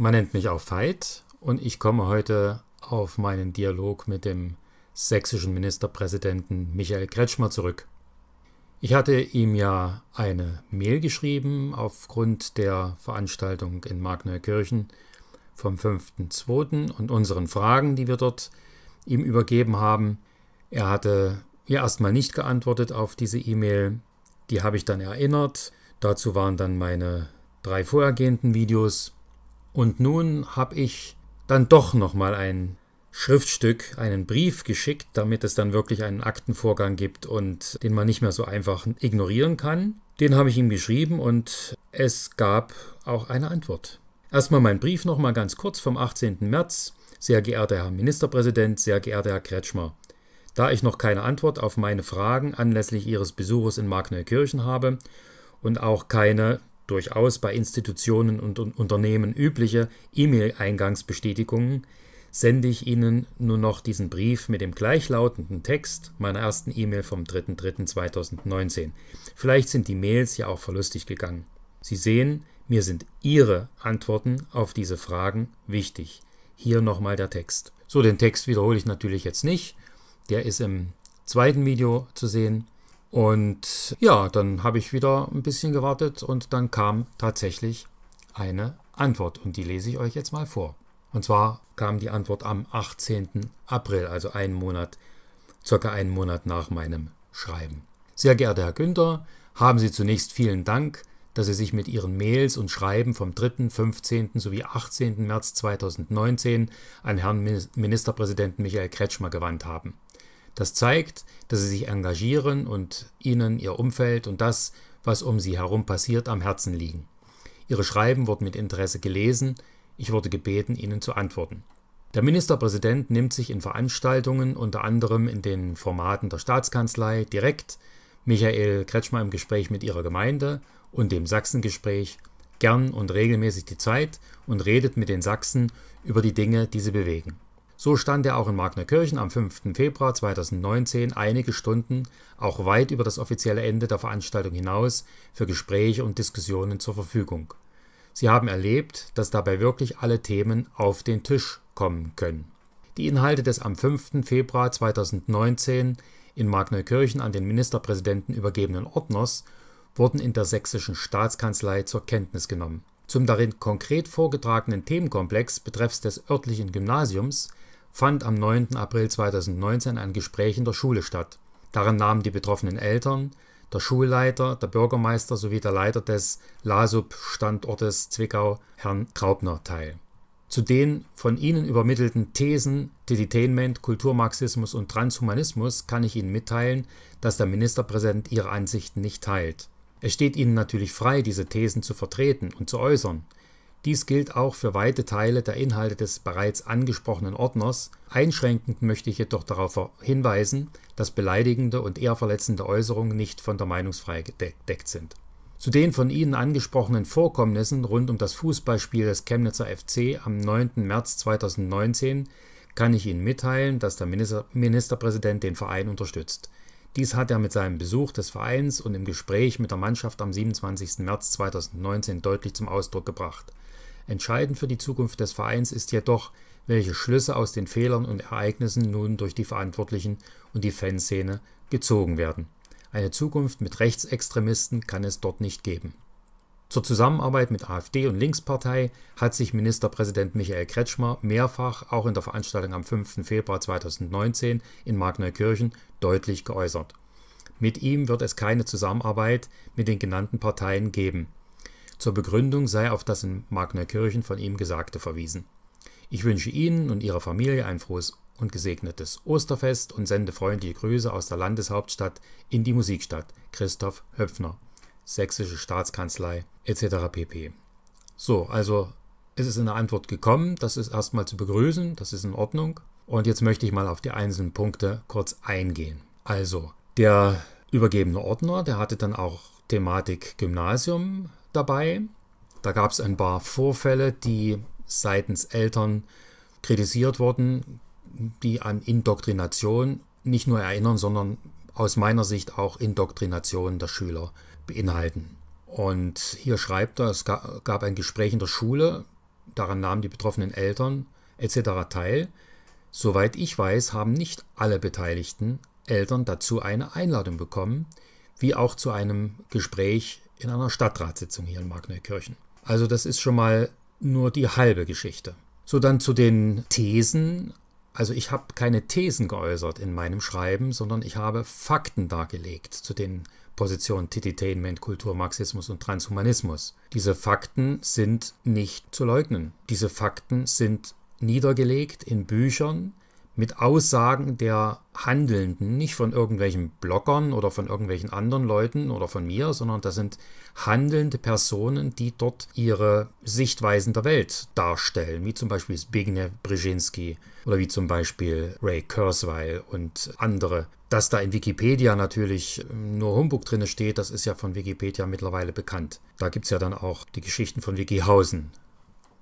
Man nennt mich auch Veit und ich komme heute auf meinen Dialog mit dem sächsischen Ministerpräsidenten Michael Kretschmer zurück. Ich hatte ihm ja eine Mail geschrieben aufgrund der Veranstaltung in Markneukirchen vom 5.2. und unseren Fragen, die wir dort ihm übergeben haben. Er hatte ja erstmal nicht geantwortet auf diese E-Mail. Die habe ich dann erinnert. Dazu waren dann meine drei vorhergehenden Videos und nun habe ich dann doch nochmal ein Schriftstück, einen Brief geschickt, damit es dann wirklich einen Aktenvorgang gibt und den man nicht mehr so einfach ignorieren kann. Den habe ich ihm geschrieben und es gab auch eine Antwort. Erstmal mein Brief nochmal ganz kurz vom 18. März. Sehr geehrter Herr Ministerpräsident, sehr geehrter Herr Kretschmer. Da ich noch keine Antwort auf meine Fragen anlässlich Ihres Besuches in Markneukirchen habe und auch keine durchaus bei Institutionen und Unternehmen übliche E-Mail-Eingangsbestätigungen, sende ich Ihnen nur noch diesen Brief mit dem gleichlautenden Text meiner ersten E-Mail vom 3.3.2019. Vielleicht sind die Mails ja auch verlustig gegangen. Sie sehen, mir sind Ihre Antworten auf diese Fragen wichtig. Hier nochmal der Text. So, den Text wiederhole ich natürlich jetzt nicht. Der ist im zweiten Video zu sehen. Und ja, dann habe ich wieder ein bisschen gewartet und dann kam tatsächlich eine Antwort und die lese ich euch jetzt mal vor. Und zwar kam die Antwort am 18. April, also einen Monat, circa einen Monat nach meinem Schreiben. Sehr geehrter Herr Günther, haben Sie zunächst vielen Dank, dass Sie sich mit Ihren Mails und Schreiben vom 3., 15. sowie 18. März 2019 an Herrn Ministerpräsidenten Michael Kretschmer gewandt haben. Das zeigt, dass sie sich engagieren und ihnen ihr Umfeld und das, was um sie herum passiert, am Herzen liegen. Ihre Schreiben wurden mit Interesse gelesen. Ich wurde gebeten, ihnen zu antworten. Der Ministerpräsident nimmt sich in Veranstaltungen, unter anderem in den Formaten der Staatskanzlei, direkt Michael Kretschmer im Gespräch mit ihrer Gemeinde und dem Sachsengespräch gern und regelmäßig die Zeit und redet mit den Sachsen über die Dinge, die sie bewegen. So stand er auch in Magnerkirchen am 5. Februar 2019 einige Stunden, auch weit über das offizielle Ende der Veranstaltung hinaus, für Gespräche und Diskussionen zur Verfügung. Sie haben erlebt, dass dabei wirklich alle Themen auf den Tisch kommen können. Die Inhalte des am 5. Februar 2019 in Magneukirchen an den Ministerpräsidenten übergebenen Ordners wurden in der sächsischen Staatskanzlei zur Kenntnis genommen. Zum darin konkret vorgetragenen Themenkomplex betreffs des örtlichen Gymnasiums fand am 9. April 2019 ein Gespräch in der Schule statt. Daran nahmen die betroffenen Eltern, der Schulleiter, der Bürgermeister sowie der Leiter des LASUB-Standortes Zwickau, Herrn Traubner, teil. Zu den von Ihnen übermittelten Thesen Detainment, Kulturmarxismus und Transhumanismus kann ich Ihnen mitteilen, dass der Ministerpräsident Ihre Ansichten nicht teilt. Es steht Ihnen natürlich frei, diese Thesen zu vertreten und zu äußern. Dies gilt auch für weite Teile der Inhalte des bereits angesprochenen Ordners. Einschränkend möchte ich jedoch darauf hinweisen, dass beleidigende und eher verletzende Äußerungen nicht von der Meinungsfreiheit gedeckt sind. Zu den von Ihnen angesprochenen Vorkommnissen rund um das Fußballspiel des Chemnitzer FC am 9. März 2019 kann ich Ihnen mitteilen, dass der Minister Ministerpräsident den Verein unterstützt. Dies hat er mit seinem Besuch des Vereins und im Gespräch mit der Mannschaft am 27. März 2019 deutlich zum Ausdruck gebracht. Entscheidend für die Zukunft des Vereins ist jedoch, welche Schlüsse aus den Fehlern und Ereignissen nun durch die Verantwortlichen und die Fanszene gezogen werden. Eine Zukunft mit Rechtsextremisten kann es dort nicht geben. Zur Zusammenarbeit mit AfD und Linkspartei hat sich Ministerpräsident Michael Kretschmer mehrfach auch in der Veranstaltung am 5. Februar 2019 in Markneukirchen deutlich geäußert. Mit ihm wird es keine Zusammenarbeit mit den genannten Parteien geben. Zur Begründung sei auf das in Markneukirchen von ihm Gesagte verwiesen. Ich wünsche Ihnen und Ihrer Familie ein frohes und gesegnetes Osterfest und sende freundliche Grüße aus der Landeshauptstadt in die Musikstadt. Christoph Höpfner sächsische Staatskanzlei etc. pp. So, also ist es in der Antwort gekommen, das ist erstmal zu begrüßen, das ist in Ordnung. Und jetzt möchte ich mal auf die einzelnen Punkte kurz eingehen. Also, der übergebene Ordner, der hatte dann auch Thematik Gymnasium dabei. Da gab es ein paar Vorfälle, die seitens Eltern kritisiert wurden, die an Indoktrination nicht nur erinnern, sondern aus meiner Sicht auch Indoktrination der Schüler beinhalten. Und hier schreibt er, es gab ein Gespräch in der Schule, daran nahmen die betroffenen Eltern etc. teil. Soweit ich weiß, haben nicht alle beteiligten Eltern dazu eine Einladung bekommen, wie auch zu einem Gespräch in einer Stadtratssitzung hier in Markneukirchen. Also das ist schon mal nur die halbe Geschichte. So dann zu den Thesen also ich habe keine Thesen geäußert in meinem Schreiben, sondern ich habe Fakten dargelegt zu den Positionen Tititainment, Kultur, Marxismus und Transhumanismus. Diese Fakten sind nicht zu leugnen. Diese Fakten sind niedergelegt in Büchern, mit Aussagen der Handelnden, nicht von irgendwelchen Bloggern oder von irgendwelchen anderen Leuten oder von mir, sondern das sind handelnde Personen, die dort ihre Sichtweisen der Welt darstellen, wie zum Beispiel Zbigniew Brzezinski oder wie zum Beispiel Ray Kurzweil und andere. Dass da in Wikipedia natürlich ähm, nur Humbug drin steht, das ist ja von Wikipedia mittlerweile bekannt. Da gibt es ja dann auch die Geschichten von Wikihausen.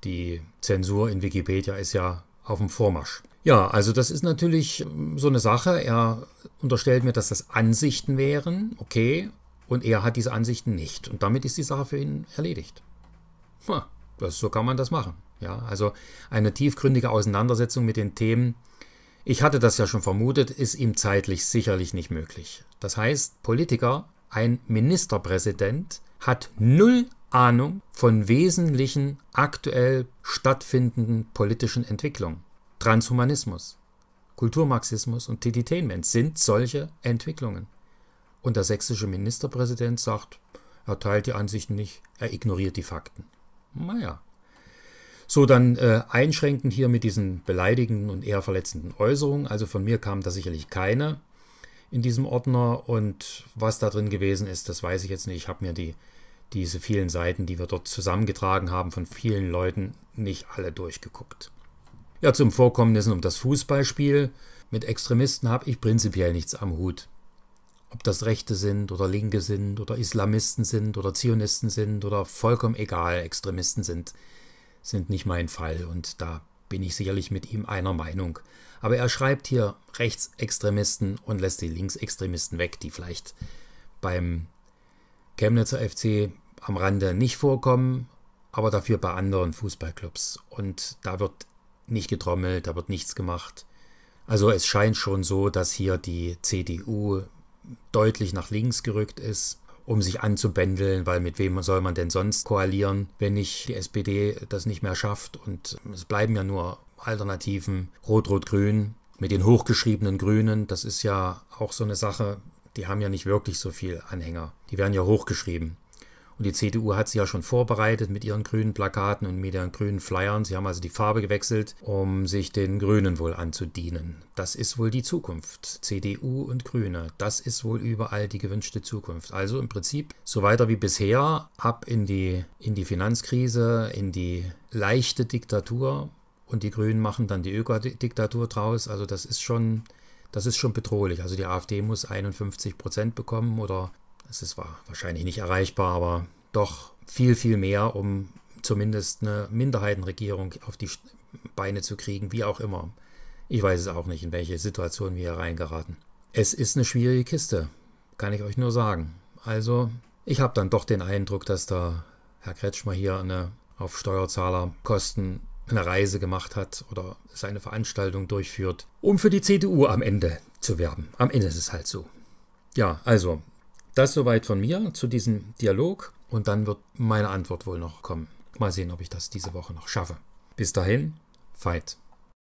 Die Zensur in Wikipedia ist ja auf dem Vormarsch. Ja, also das ist natürlich ähm, so eine Sache. Er unterstellt mir, dass das Ansichten wären, okay, und er hat diese Ansichten nicht. Und damit ist die Sache für ihn erledigt. Ha, das, so kann man das machen. Ja, also eine tiefgründige Auseinandersetzung mit den Themen, ich hatte das ja schon vermutet, ist ihm zeitlich sicherlich nicht möglich. Das heißt, Politiker, ein Ministerpräsident, hat null Ahnung von wesentlichen aktuell stattfindenden politischen Entwicklungen. Transhumanismus, Kulturmarxismus und Teditainment sind solche Entwicklungen. Und der sächsische Ministerpräsident sagt, er teilt die Ansichten nicht, er ignoriert die Fakten. Naja. So, dann äh, einschränkend hier mit diesen beleidigenden und eher verletzenden Äußerungen. Also von mir kam da sicherlich keine in diesem Ordner und was da drin gewesen ist, das weiß ich jetzt nicht. Ich habe mir die diese vielen Seiten, die wir dort zusammengetragen haben von vielen Leuten, nicht alle durchgeguckt. Ja, zum Vorkommnissen um das Fußballspiel. Mit Extremisten habe ich prinzipiell nichts am Hut. Ob das Rechte sind oder Linke sind oder Islamisten sind oder Zionisten sind oder vollkommen egal Extremisten sind, sind nicht mein Fall und da bin ich sicherlich mit ihm einer Meinung. Aber er schreibt hier Rechtsextremisten und lässt die Linksextremisten weg, die vielleicht beim Chemnitzer FC am Rande nicht vorkommen, aber dafür bei anderen Fußballclubs. Und da wird nicht getrommelt, da wird nichts gemacht. Also es scheint schon so, dass hier die CDU deutlich nach links gerückt ist, um sich anzubändeln, weil mit wem soll man denn sonst koalieren, wenn nicht die SPD das nicht mehr schafft. Und es bleiben ja nur Alternativen Rot-Rot-Grün mit den hochgeschriebenen Grünen. Das ist ja auch so eine Sache, die haben ja nicht wirklich so viel Anhänger. Die werden ja hochgeschrieben. Und die CDU hat sie ja schon vorbereitet mit ihren grünen Plakaten und mit ihren grünen Flyern. Sie haben also die Farbe gewechselt, um sich den Grünen wohl anzudienen. Das ist wohl die Zukunft. CDU und Grüne. Das ist wohl überall die gewünschte Zukunft. Also im Prinzip so weiter wie bisher, ab in die, in die Finanzkrise, in die leichte Diktatur. Und die Grünen machen dann die Ökodiktatur draus. Also das ist schon das ist schon bedrohlich. Also die AfD muss 51 Prozent bekommen oder es ist wahrscheinlich nicht erreichbar, aber doch viel, viel mehr, um zumindest eine Minderheitenregierung auf die Beine zu kriegen, wie auch immer. Ich weiß es auch nicht, in welche Situation wir hier reingeraten. Es ist eine schwierige Kiste, kann ich euch nur sagen. Also, ich habe dann doch den Eindruck, dass da Herr Kretschmer hier eine auf Steuerzahlerkosten eine Reise gemacht hat oder seine Veranstaltung durchführt, um für die CDU am Ende zu werben. Am Ende ist es halt so. Ja, also, das soweit von mir zu diesem Dialog und dann wird meine Antwort wohl noch kommen. Mal sehen, ob ich das diese Woche noch schaffe. Bis dahin, fight.